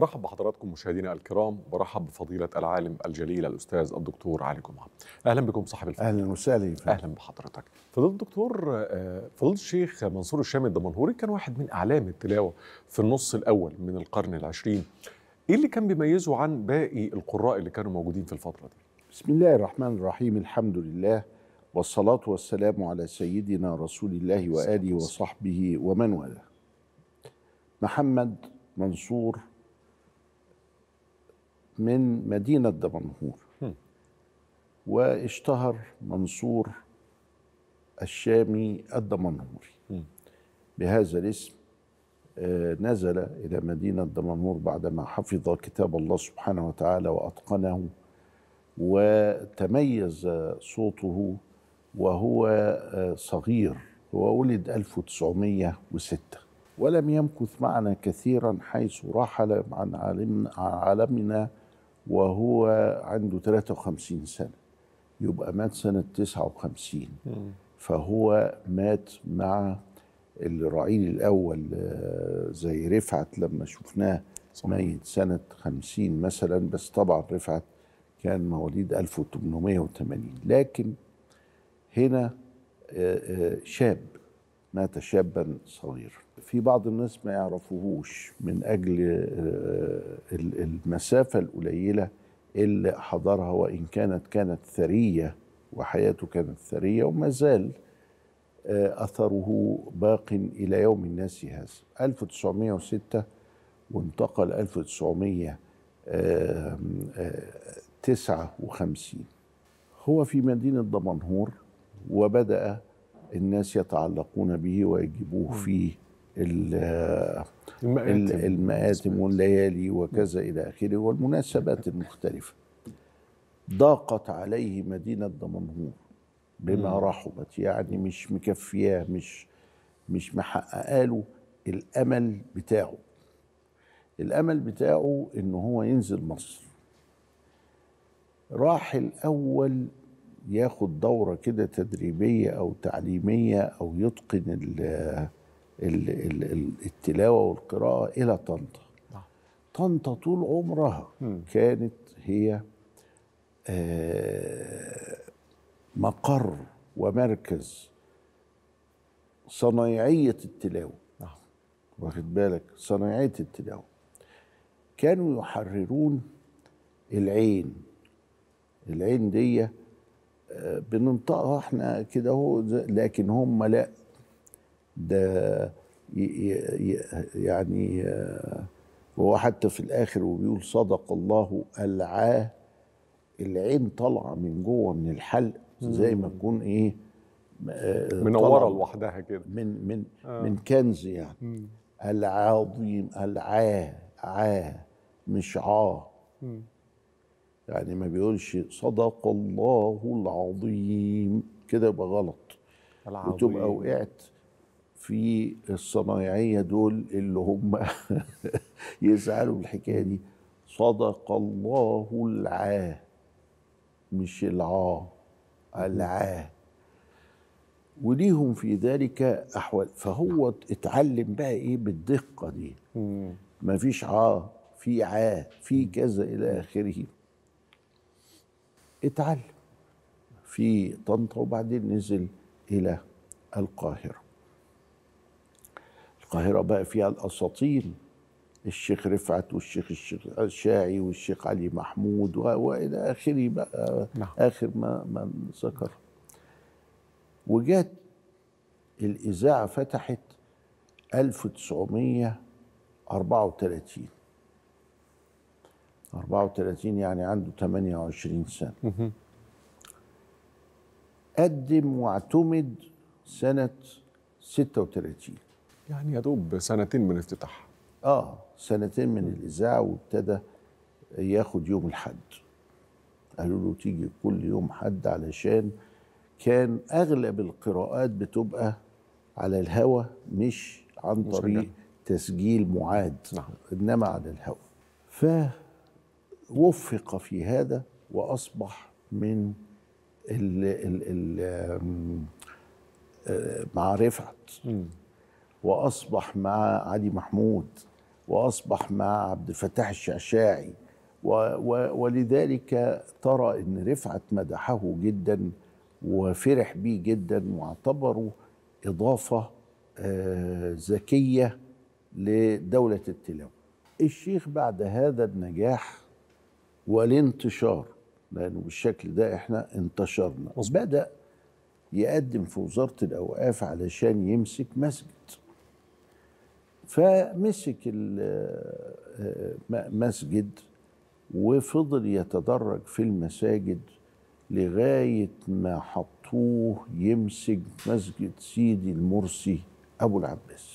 برحب بحضراتكم مشاهدينا الكرام برحب بفضيلة العالم الجليل الأستاذ الدكتور علي جمعة أهلا بكم صاحب الفضل أهلا وسهلا أهلا بحضرتك فضيلة الدكتور آه، فضيلة الشيخ منصور الشامي الدمنهوري كان واحد من أعلام التلاوة في النص الأول من القرن العشرين إيه اللي كان بيميزه عن باقي القراء اللي كانوا موجودين في الفترة دي؟ بسم الله الرحمن الرحيم الحمد لله والصلاة والسلام على سيدنا رسول الله وآله وصحبه ومن والاه محمد منصور من مدينة دمنهور واشتهر منصور الشامي الدمنهوري بهذا الاسم آه، نزل إلى مدينة دمنهور بعدما حفظ كتاب الله سبحانه وتعالى وأتقنه وتميز صوته وهو آه، صغير هو ولد 1906 ولم يمكث معنا كثيرا حيث رحل عن عالمنا وهو عنده 53 سنة يبقى مات سنة 59 فهو مات مع الرعيل الأول آه، زي رفعت لما شفناه ميت سنة 50 مثلا بس طبعا رفعت كان مواليد 1880 لكن هنا آه، آه، شاب مات شابا صغيرا في بعض الناس ما يعرفوهوش من أجل آه، المسافة القليلة اللي حضرها وإن كانت كانت ثرية وحياته كانت ثرية وما زال آه، أثره باق إلى يوم الناس هذا 1906 وانتقل 1959 آه، هو في مدينة دمنهور وبدأ الناس يتعلقون به ويجيبوه فيه المآتم, المآتم والليالي وكذا إلى آخره والمناسبات المختلفة ضاقت عليه مدينة دمنهور بما رحبت يعني مش مكفياه مش مش محققه له الامل بتاعه الامل بتاعه ان هو ينزل مصر راح الاول ياخد دوره كده تدريبيه او تعليميه او يتقن ال ال الـ التلاوه والقراءه الى طنطا. نعم. طنطا طول عمرها كانت هي آه، مقر ومركز صنايعيه التلاوه. نعم. واخد بالك صنايعيه التلاوه. كانوا يحررون العين العين دي بننطقها احنا كده اهو لكن هم لا ده يعني آه، هو حتى في الاخر وبيقول صدق الله العاه العين طالعه من جوه من الحلق زي ما تكون ايه آه، منوره لوحدها كده من من آه. من كنز يعني العظيم العاه عاه مش عاه يعني ما بيقولش صدق الله العظيم كده يبقى غلط العظيم. وتبقى وقعت في الصنايعية دول اللي هم يزعلوا بالحكاية دي صدق الله العا مش العا العا وليهم في ذلك أحوال فهو اتعلم بقى إيه بالدقة دي مفيش عا في عا في كذا إلى آخره اتعلم في طنطا وبعدين نزل إلى القاهرة القاهرة بقى فيها الاساطيل الشيخ رفعت والشيخ الشاعي والشيخ علي محمود والى اخره بقى نعم. اخر ما ما ذكر وجت الاذاعه فتحت 1934 34 يعني عنده 28 سنة قدم واعتمد سنة 36 يعني يا دوب سنتين من افتتاحها اه سنتين من الإذاعة وابتدى ياخد يوم الحد قالوا له تيجي كل يوم حد علشان كان أغلب القراءات بتبقى على الهوى مش عن طريق تسجيل معاد نعم. إنما على الهوى ف وفق في هذا واصبح من ال ال ال آه، مع رفعت واصبح مع علي محمود واصبح مع عبد الفتاح الشعشاعي ولذلك ترى ان رفعت مدحه جدا وفرح به جدا واعتبره اضافه آه، ذكيه لدوله التلاوه الشيخ بعد هذا النجاح والانتشار لأنه بالشكل ده إحنا انتشرنا مصبع. بدأ يقدم في وزارة الأوقاف علشان يمسك مسجد فمسك المسجد آه، آه، وفضل يتدرج في المساجد لغاية ما حطوه يمسك مسجد سيدي المرسي أبو العباس